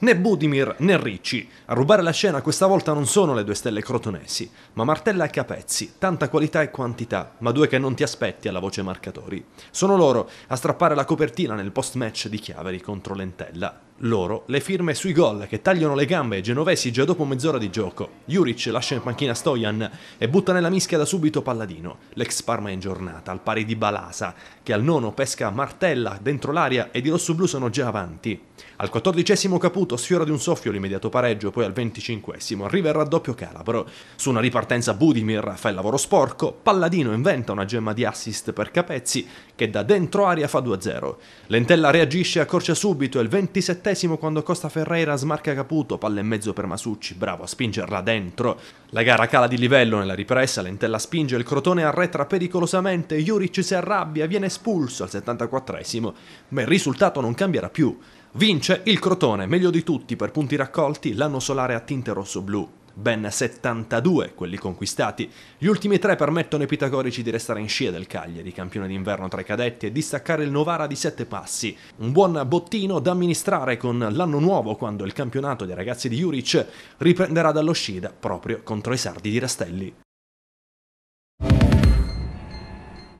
né Budimir né Ricci. A rubare la scena questa volta non sono le due stelle crotonesi, ma Martella e Capezzi, tanta qualità e quantità, ma due che non ti aspetti alla voce marcatori. Sono loro a strappare la copertina nel post-match di Chiaveri contro Lentella loro le firme sui gol che tagliano le gambe ai genovesi già dopo mezz'ora di gioco. Juric lascia in panchina Stojan e butta nella mischia da subito Palladino, l'ex Parma è in giornata, al pari di Balasa, che al nono pesca Martella dentro l'aria ed i rossoblù sono già avanti. Al quattordicesimo Caputo sfiora di un soffio l'immediato pareggio, poi al venticinquesimo arriva il raddoppio Calabro. Su una ripartenza Budimir fa il lavoro sporco, Palladino inventa una gemma di assist per Capezzi che da dentro aria fa 2-0. Lentella reagisce e accorcia subito e il ventisettesimo 48 quando Costa Ferreira smarca Caputo, palla e mezzo per Masucci, bravo a spingerla dentro. La gara cala di livello nella ripresa, Lentella spinge, il Crotone arretra pericolosamente, Juric si arrabbia, viene espulso al 74esimo, ma il risultato non cambierà più. Vince il Crotone, meglio di tutti per punti raccolti, l'anno solare a tinte rosso-blu ben 72 quelli conquistati. Gli ultimi tre permettono ai pitagorici di restare in scia del Cagliari, campione d'inverno tra i cadetti, e di staccare il Novara di 7 passi. Un buon bottino da amministrare con l'anno nuovo quando il campionato dei ragazzi di Juric riprenderà dallo proprio contro i sardi di Rastelli.